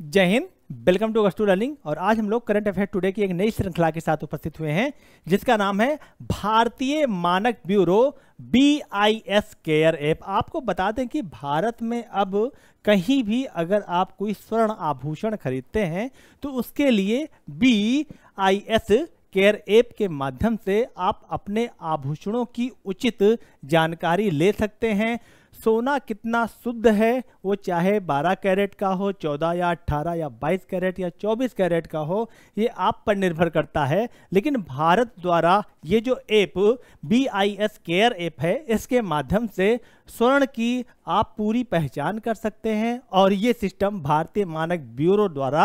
जय हिंद welcome to अगस्तू लर्निंग और आज हम लोग करंट अफेयर टुडे की एक नई श्रृंखला के साथ उपस्थित हुए हैं जिसका नाम है भारतीय मानक bureau B I S care app आपको बता दें कि भारत में अब कहीं भी अगर आप कोई स्वर्ण आभूषण खरीदते हैं तो उसके लिए B I S care app के माध्यम से आप अपने आभूषणों की उचित जानकारी ले सकते हैं सोना कितना शुद्ध है वो चाहे 12 कैरेट का हो 14 या 18 या 22 कैरेट या 24 कैरेट का हो ये आप पर निर्भर करता है लेकिन भारत द्वारा ये जो app B I S care app है इसके माध्यम से स्वर्ण की आप पूरी पहचान कर सकते हैं और ये सिस्टम भारतीय मानक ब्यूरो द्वारा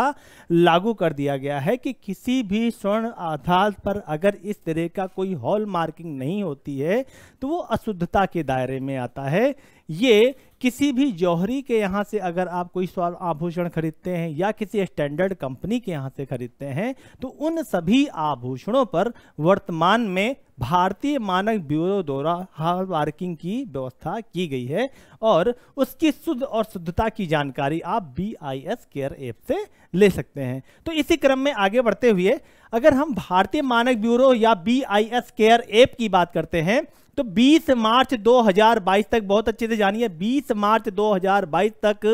लागू कर दिया गया है कि किसी भी स्वर्ण आधार पर अगर इस तरह का कोई हॉल मार्किंग नहीं होती है तो वो अशुद्धता के दायरे में आता है ये किसी भी जौहरी के यहाँ से अगर आप कोई सवाल आभूषण खरीदते हैं या किसी स्टैंडर्ड कंपनी के यहाँ से खरीदते हैं तो उन सभी आभूषणों पर वर्तमान में भारतीय मानक ब्यूरो द्वारा हार मार्किंग की व्यवस्था की गई है और उसकी शुद्ध और शुद्धता की जानकारी आप B I S care app से ले सकते हैं तो इसी क्रम में आगे बढ़ते हुए अगर हम भारतीय मानक ब्यूरो या B I S care app की बात करते हैं तो 20 मार्च 2022 तक बहुत अच्छे से जानिए 20 मार्च 2022 तक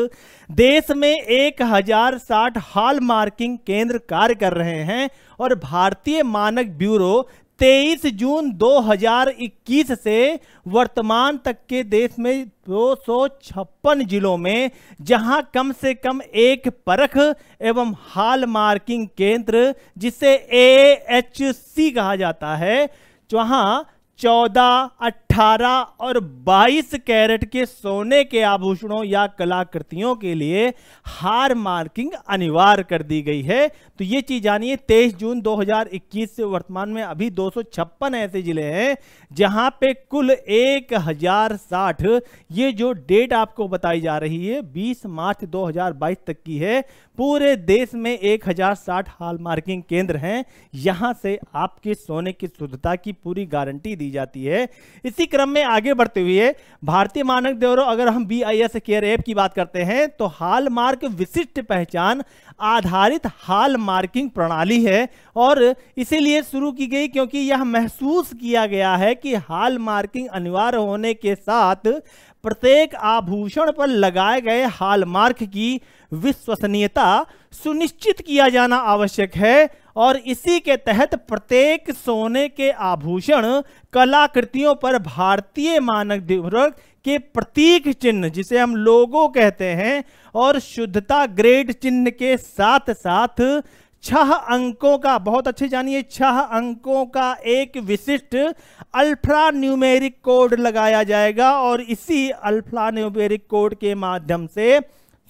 देश में एक हजार साठ हॉल मार्किंग केंद्र कार्य कर रहे हैं और भारतीय मानक ब्यूरो 23 जून 2021 से वर्तमान तक के देश में दो जिलों में जहां कम से कम एक परख एवं हाल मार्किंग केंद्र जिसे ए कहा जाता है जहां चौदह 18 और 22 कैरेट के सोने के आभूषणों या कलाकृतियों के लिए हार मार्किंग अनिवार्य कर दी गई है तो ये चीज जानिए 23 जून 2021 से वर्तमान में अभी दो ऐसे जिले हैं जहां पे कुल एक ये जो डेट आपको बताई जा रही है 20 मार्च 2022 तक की है पूरे देश में 1060 हाल मार्किंग केंद्र हैं यहां से आपके सोने की शुद्धता की पूरी गारंटी दी जाती है इसी इसी क्रम में आगे बढ़ते हुए भारतीय मानक ब्यूरो अगर हम B I S care app की बात करते हैं तो हाल मार्क विशिष्ट पहचान आधारित हाल मार्किंग प्रणाली है और इसीलिए शुरू की गई क्योंकि यह महसूस किया गया है कि हाल मार्किंग अनिवार्य होने के साथ प्रत्येक आभूषण पर लगाए गए हाल मार्क की विश्वसनीयता सुनिश्चित किया जाना आवश्यक है और इसी के तहत प्रत्येक सोने के आभूषण कलाकृतियों पर भारतीय मानक दिवर्ग के प्रतीक चिन्ह जिसे हम लोगों कहते हैं और शुद्धता ग्रेड चिन्ह के साथ साथ छह अंकों का बहुत अच्छे जानिए छह अंकों का एक विशिष्ट अल्फ्रा न्यूमेरिक कोड लगाया जाएगा और इसी अल्फ्रा न्यूमेरिक कोड के माध्यम से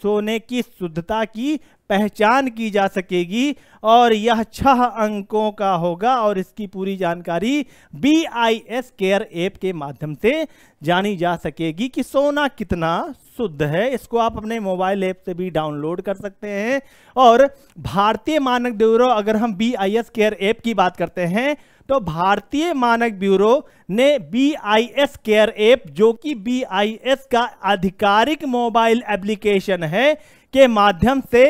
सोने की शुद्धता की पहचान की जा सकेगी और यह छह अंकों का होगा और इसकी पूरी जानकारी B I S care app के माध्यम से जानी जा सकेगी कि सोना कितना शुद्ध है इसको आप अपने मोबाइल ऐप से भी डाउनलोड कर सकते हैं और भारतीय मानक ब्यूरो अगर हम B I S care app की बात करते हैं तो भारतीय मानक ब्यूरो ने B I S care app जो कि बी आई एस का आधिकारिक मोबाइल एप्लीकेशन है के माध्यम से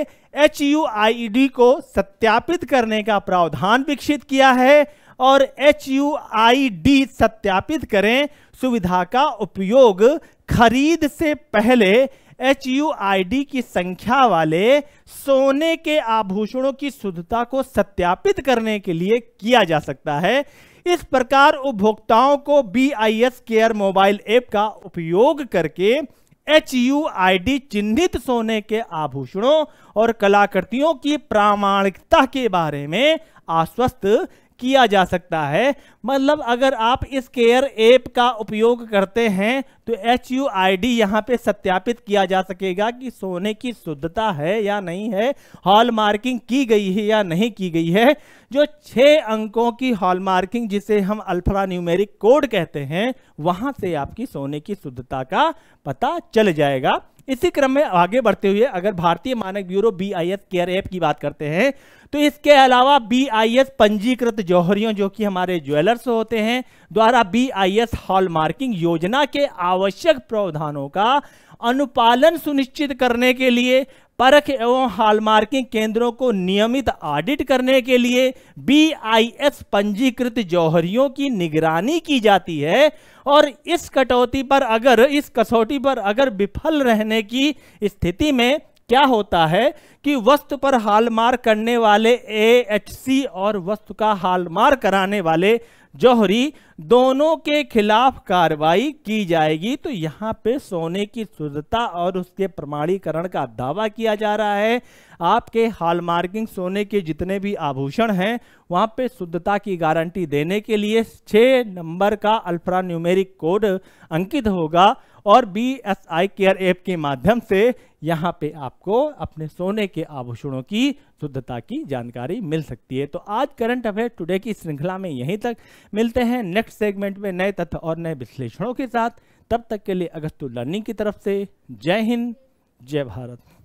एच e को सत्यापित करने का प्रावधान विकसित किया है और एच e सत्यापित करें सुविधा का उपयोग खरीद से पहले एच e की संख्या वाले सोने के आभूषणों की शुद्धता को सत्यापित करने के लिए किया जा सकता है इस प्रकार उपभोक्ताओं को B I S care mobile app का उपयोग करके एच यू आई डी चिन्हित सोने के आभूषणों और कलाकृतियों की प्रामाणिकता के बारे में आश्वस्त किया जा सकता है मतलब अगर आप इस केयर ऐप का उपयोग करते हैं तो एच यू आई डी यहाँ पे सत्यापित किया जा सकेगा कि सोने की शुद्धता है या नहीं है हॉल मार्किंग की गई है या नहीं की गई है जो छः अंकों की हॉल मार्किंग जिसे हम अल्फ्रा न्यूमेरिक कोड कहते हैं वहाँ से आपकी सोने की शुद्धता का पता चल जाएगा इसी क्रम में आगे बढ़ते हुए अगर भारतीय मानक bureau B I S care app की बात करते हैं तो इसके अलावा बी आई एस पंजीकृत जौहरियों जो कि हमारे ज्वेलर्स होते हैं द्वारा B I S hallmarking योजना के आव आवश्यक प्रावधानों का अनुपालन सुनिश्चित करने के लिए परख एवं हॉलमार्किंग केंद्रों को नियमित ऑडिट करने के लिए बीआईएस पंजीकृत जौहरियों की निगरानी की जाती है और इस कटौती पर अगर इस कसौटी पर अगर विफल रहने की स्थिति में क्या होता है कि वस्तु पर हालमार्क करने वाले एएचसी और वस्तु का हालमार्क कराने वाले जौहरी दोनों के खिलाफ कार्रवाई की जाएगी तो यहाँ पे सोने की शुद्धता और उसके प्रमाणीकरण का दावा किया जा रहा है आपके हॉलमार्किंग सोने के जितने भी आभूषण हैं वहाँ पे शुद्धता की गारंटी देने के लिए छः नंबर का अल्फ्रा न्यूमेरिक कोड अंकित होगा और B S I care app के माध्यम से यहाँ पे आपको अपने सोने के आभूषणों की शुद्धता की जानकारी मिल सकती है तो आज करंट अफेयर टुडे की श्रृंखला में यहीं तक मिलते हैं नेक्स्ट सेगमेंट में नए तथ्य और नए विश्लेषणों के साथ तब तक के लिए अगस्तु लर्निंग की तरफ से जय हिंद जय भारत